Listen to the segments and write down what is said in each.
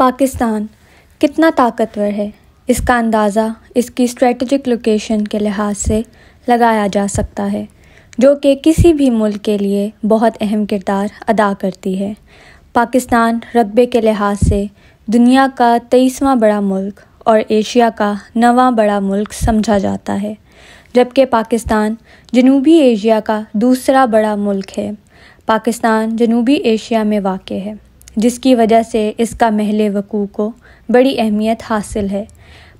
पाकिस्तान कितना ताकतवर है इसका अंदाज़ा इसकी स्ट्रेटजिक लोकेशन के लिहाज से लगाया जा सकता है जो कि किसी भी मुल्क के लिए बहुत अहम किरदार अदा करती है पाकिस्तान रकबे के लिहाज से दुनिया का तेईसवा बड़ा मुल्क और एशिया का नवा बड़ा मुल्क समझा जाता है जबकि पाकिस्तान जनूबी एशिया का दूसरा बड़ा मुल्क है पाकिस्तान जनूबी एशिया में वाक़ है जिसकी वजह से इसका महल वकू को बड़ी अहमियत हासिल है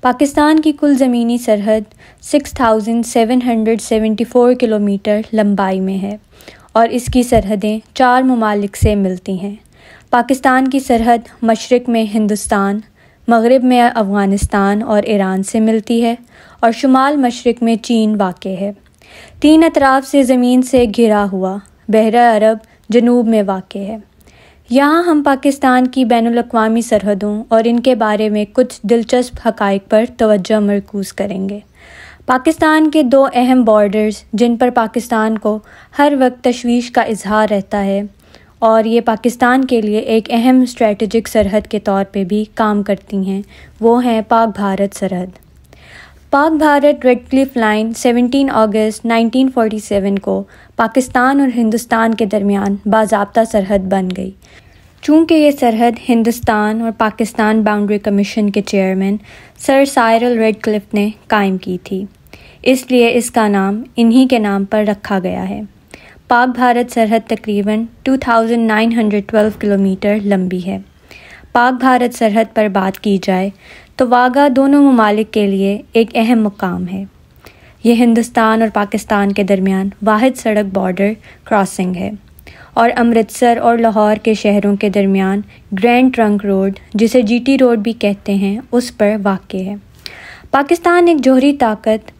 पाकिस्तान की कुल ज़मीनी सरहद 6,774 किलोमीटर लंबाई में है और इसकी सरहदें चार ममालिक से मिलती हैं पाकिस्तान की सरहद मशरक़ में हिंदुस्तान मगरब में अफ़गानिस्तान और ईरान से मिलती है और शुमाल मशरक़ में चीन वाक़ है तीन अतराफ़ से ज़मीन से घिरा हुआ बहरा अरब जनूब में वाक़ है यहाँ हम पाकिस्तान की बैन अवी सरहदों और इनके बारे में कुछ दिलचस्प हक़ पर तोज्जो मरकूज़ करेंगे पाकिस्तान के दो अहम बॉर्डर्स जिन पर पाकिस्तान को हर वक्त तशवीश का इजहार रहता है और ये पाकिस्तान के लिए एक अहम स्ट्रेटजिक सरहद के तौर पे भी काम करती हैं वो हैं पाक भारत सरहद Pak Bharat Radcliffe line 17 अगस्त 1947 को पाकिस्तान और हिंदुस्तान के दरमियान बाबा सरहद बन गई चूंकि ये सरहद हिंदुस्तान और पाकिस्तान बाउंड्री कमीशन के chairman Sir Cyril Radcliffe ने कायम की थी इसलिए इसका नाम इन्हीं के नाम पर रखा गया है पाक भारत सरहद तकरीबन 2,912 किलोमीटर लंबी है पाक भारत सरहद पर बात की जाए तो वागा दोनों ममालिक के लिए एक अहम मुकाम है यह हिंदुस्तान और पाकिस्तान के दरमियान वाद सड़क बॉर्डर क्रॉसिंग है और अमृतसर और लाहौर के शहरों के दरमियान ग्रैंड ट्रंक रोड जिसे जीटी रोड भी कहते हैं उस पर वाक़ है पाकिस्तान एक जोहरी ताकत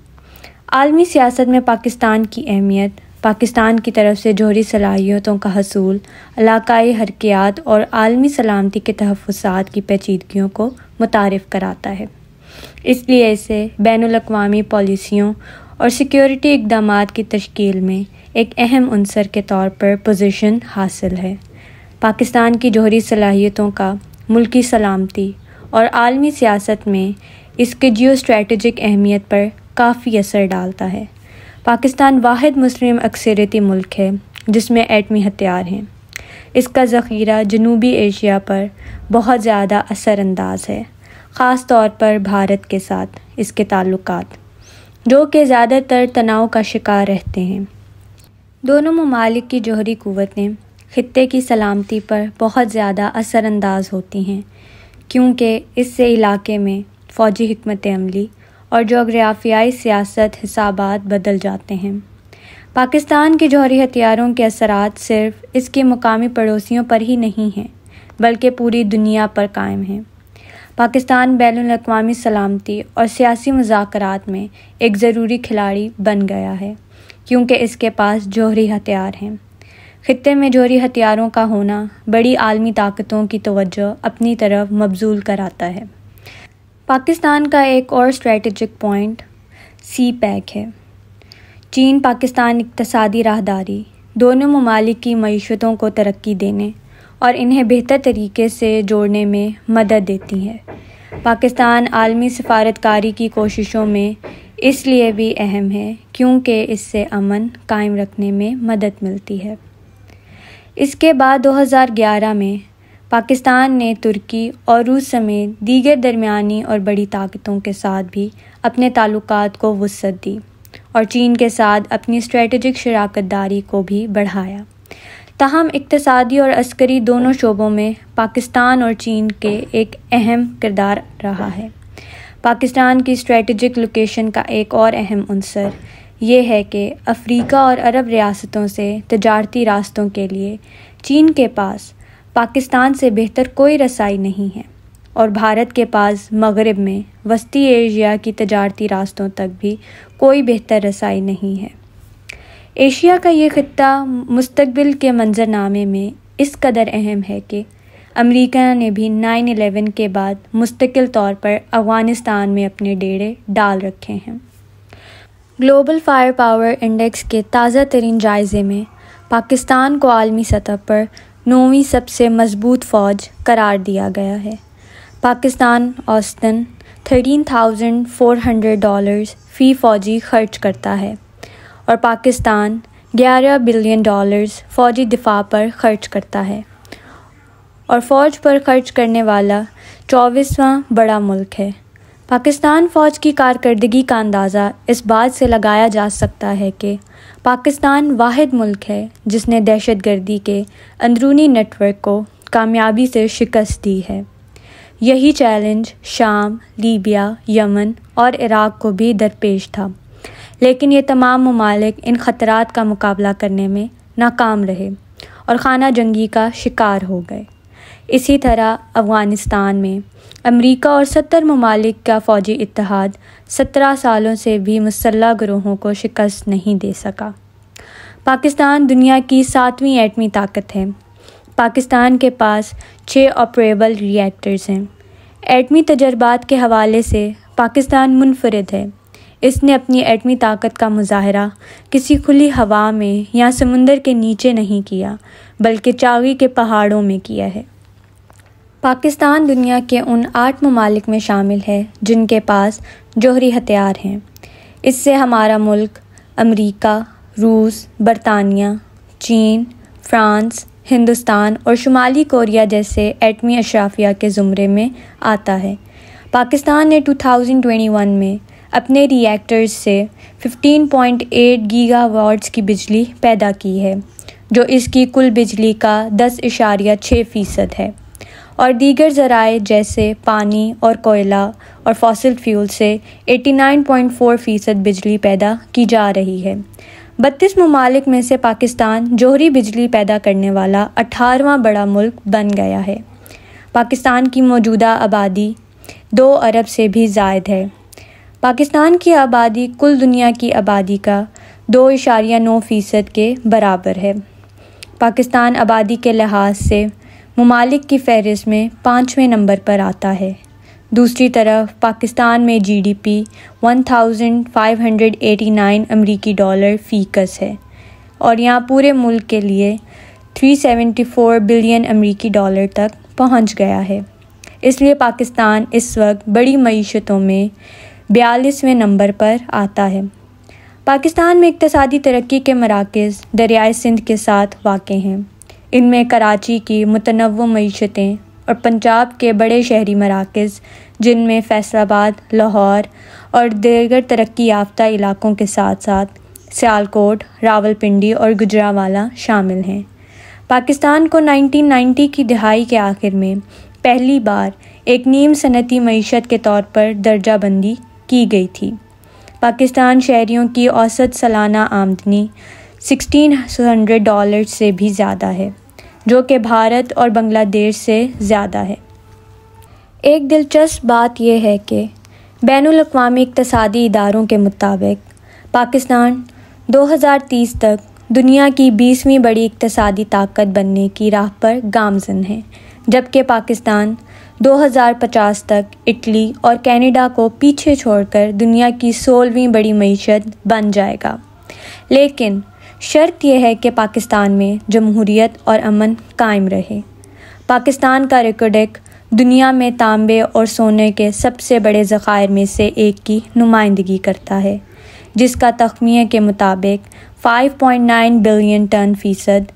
आलमी सियासत में पाकिस्तान की अहमियत पाकिस्तान की तरफ से जोहरी सलाहियतों का हसूल इलाकई हरकियात और आलमी सलामती के तहफ़ात की पेचीदगियों को मुतारफ़ कराता है इसलिए इसे बैन अवी पॉलिसियों और सिक्योरिटी इकदाम की तश्कील में एक अहम अनसर के तौर पर पोजिशन हासिल है पाकिस्तान की जोहरी सलाहियतों का मुल्की सलामती और आलमी सियासत में इसके जियो स्ट्रेटजिक अहमियत पर काफ़ी असर डालता है पाकिस्तान वाद मुस्लिम अक्सरती मुल्क है जिसमें एटमी हथियार हैं इसका ज़ख़ीरा जनूबी एशिया पर बहुत ज़्यादा असरानंदाज है ख़ास तौर पर भारत के साथ इसके ताल्लुक जो कि ज़्यादातर तनाव का शिकार रहते हैं दोनों ममालिक की जोहरी क़वतें ख़त्े की सलामती पर बहुत ज़्यादा असरानंदाज होती हैं क्योंकि इससे इलाके में फ़ौजी हमत अमली और जोग्राफियाई सियासत हिसाबात बदल जाते हैं पाकिस्तान के जौहरी हथियारों के असरात सिर्फ इसके मुकामी पड़ोसियों पर ही नहीं हैं बल्कि पूरी दुनिया पर कायम हैं पाकिस्तान बैन अवी सलामती और सियासी मजाक में एक ज़रूरी खिलाड़ी बन गया है क्योंकि इसके पास जौहरी हथियार हैं खत्े में जौहरी हथियारों का होना बड़ी आलमी ताकतों की तोज्जो अपनी तरफ मबजूल कराता है पाकिस्तान का एक और स्ट्रेटजिक पॉइंट सी पैक है चीन पाकिस्तान इकतसादी राहदारी दोनों ममालिक की मीशतों को तरक्की देने और इन्हें बेहतर तरीके से जोड़ने में मदद देती है पाकिस्तान आलमी सफारतकारी की कोशिशों में इसलिए भी अहम है क्योंकि इससे अमन कायम रखने में मदद मिलती है इसके बाद 2011 में पाकिस्तान ने तुर्की और रूस समेत दीगर दरमियानी और बड़ी ताकतों के साथ भी अपने ताल्लुक को वसत दी और चीन के साथ अपनी स्ट्रेटजिक शराकत दारी को भी बढ़ाया तहम इकतदी और अस्करी दोनों शोबों में पाकिस्तान और चीन के एक अहम किरदार रहा है पाकिस्तान की स्ट्रेटजिक लोकेशन का एक और अहम अनसर ये है कि अफ्रीका और अरब रियासतों से तजारती रास्तों के लिए चीन के पास पाकिस्तान से बेहतर कोई रसाई नहीं है और भारत के पास मगरब में वस्ती एशिया की तजारती रास्तों तक भी कोई बेहतर रसाई नहीं है एशिया का ये खत्ता मुस्तबिल के मंजरनामे में इस कदर अहम है कि अमेरिका ने भी नाइन अलेवन के बाद मुस्तकिल तौर पर अफ़गानिस्तान में अपने डेरे डाल रखे हैं ग्लोबल फायर पावर इंडेक्स के ताज़ा तरीन जायजे में पाकिस्तान को आलमी सतह पर नौवीं सबसे मजबूत फ़ौज करार दिया गया है पाकिस्तान औसतन 13,400 डॉलर्स फ़ी फ़ौजी खर्च करता है और पाकिस्तान 11 बिलियन डॉलर्स फ़ौजी दिफा पर खर्च करता है और फ़ौज पर खर्च करने वाला चौबीसवां बड़ा मुल्क है पाकिस्तान फ़ौज की कारकर्दगी का अंदाज़ा इस बात से लगाया जा सकता है कि पाकिस्तान वाद मुल्क है जिसने दहशत गर्दी के अंदरूनी नेटवर्क को कामयाबी से शिकस्त दी है यही चैलेंज शाम लीबिया यमन और इराक़ को भी दरपेश था लेकिन ये तमाम ममालिक इन ख़तरा का मुकाबला करने में नाकाम रहे और खाना जंगी का शिकार हो गए इसी तरह अफ़गानिस्तान में अमेरिका और सत्तर ममालिक का फ़ौजी इतिहाद सत्रह सालों से भी मुसल्ह ग्रोहों को शिकस्त नहीं दे सका पाकिस्तान दुनिया की सातवीं एटमी ताकत है पाकिस्तान के पास छः ऑपरेबल रिएक्टर्स हैं एटमी तजर्बात के हवाले से पाकिस्तान मुनफरद है इसने अपनी एटमी ताकत का मुजाहरा किसी खुली हवा में या समुंदर के नीचे नहीं किया बल्कि चावी के पहाड़ों में किया है पाकिस्तान दुनिया के उन आठ ममालिक में शामिल है जिनके पास जौहरी हथियार हैं इससे हमारा मुल्क अमेरिका, रूस बरतानिया चीन फ्रांस हिंदुस्तान और शुमाली कोरिया जैसे एटमी अशराफिया के ज़ुमरे में आता है पाकिस्तान ने 2021 में अपने रिएक्टर्स से 15.8 गीगावाट्स की बिजली पैदा की है जो इसकी कुल बिजली का दस इशारिया छः फ़ीसद है और दीगर ज़राए जैसे पानी और कोयला और फॉसिल फ्यूल से 89.4 फ़ीसद बिजली पैदा की जा रही है बत्तीस ममालिक में से पाकिस्तान जोहरी बिजली पैदा करने वाला अठारवा बड़ा मुल्क बन गया है पाकिस्तान की मौजूदा आबादी दो अरब से भी जायद है पाकिस्तान की आबादी कुल दुनिया की आबादी का दो इशारिया नौ फ़ीसद के बराबर है पाकिस्तान आबादी के लिहाज से ममालिक की फहरिस्त में पाँचवें नंबर पर आता है दूसरी तरफ पाकिस्तान में G D P one thousand five hundred eighty nine अमरीकी डॉलर फीकस है और यहाँ पूरे मुल्क के लिए थ्री सेवेंटी फोर बिलियन अमरीकी डॉलर तक पहुँच गया है इसलिए पाकिस्तान इस वक्त बड़ी मीशतों में बयालीसवें नंबर पर आता है पाकिस्तान में इकतदी तरक्की के मराकज़ दरियाए सिंध के साथ वाक़ हैं इनमें कराची की मुतनव मीशतें और पंजाब के बड़े शहरी मराकज़ जिनमें फैसलाबाद लाहौर और दीगर तरक्की याफ्ता इलाकों के साथ साथ सियालकोट रावलपिंडी और गुजरावाला शामिल हैं पाकिस्तान को 1990 की दिहाई के आखिर में पहली बार एक नीम सनती मीशत के तौर पर दर्जा बंदी की गई थी पाकिस्तान शहरीों की औसत सालाना आमदनी 1600 डॉलर से भी ज़्यादा है जो कि भारत और बांग्लादेश से ज़्यादा है एक दिलचस्प बात यह है कि बैन अवी इकतदी इदारों के मुताबिक पाकिस्तान 2030 तक दुनिया की बीसवीं बड़ी इकतसादी ताकत बनने की राह पर गामजन है जबकि पाकिस्तान 2050 तक इटली और कनाडा को पीछे छोड़कर दुनिया की सोलहवीं बड़ी मीशत बन जाएगा लेकिन शर्त यह है कि पाकिस्तान में जमहूरीत और अमन कायम रहे पाकिस्तान का रिकॉर्डेक दुनिया में तांबे और सोने के सबसे बड़े ज़ख़ायर में से एक की नुमाइंदगी करता है जिसका तखमी के मुताबिक 5.9 बिलियन टन फ़ीसद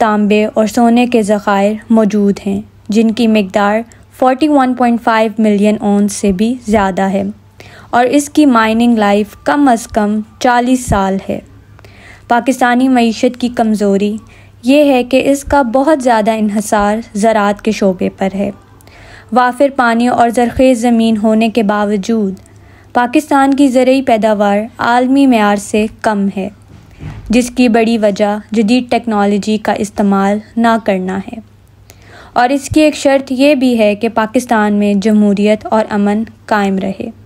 तांबे और सोने के ज़ख़ायर मौजूद हैं जिनकी मकदार 41.5 मिलियन ओन से भी ज़्यादा है और इसकी माइनिंग लाइफ कम अज़ कम 40 साल है पाकिस्तानी मीशत की कमज़ोरी ये है कि इसका बहुत ज़्यादा इहसार ज़रात के शोबे पर है वाफिर पानी और जरखेज़ ज़मीन होने के बावजूद पाकिस्तान की ज़रूरी पैदावार आलमी मैार से कम है जिसकी बड़ी वजह जदीद टेक्नोलॉजी का इस्तेमाल ना करना है और इसकी एक शर्त यह भी है कि पाकिस्तान में जमहूरीत और अमन कायम रहे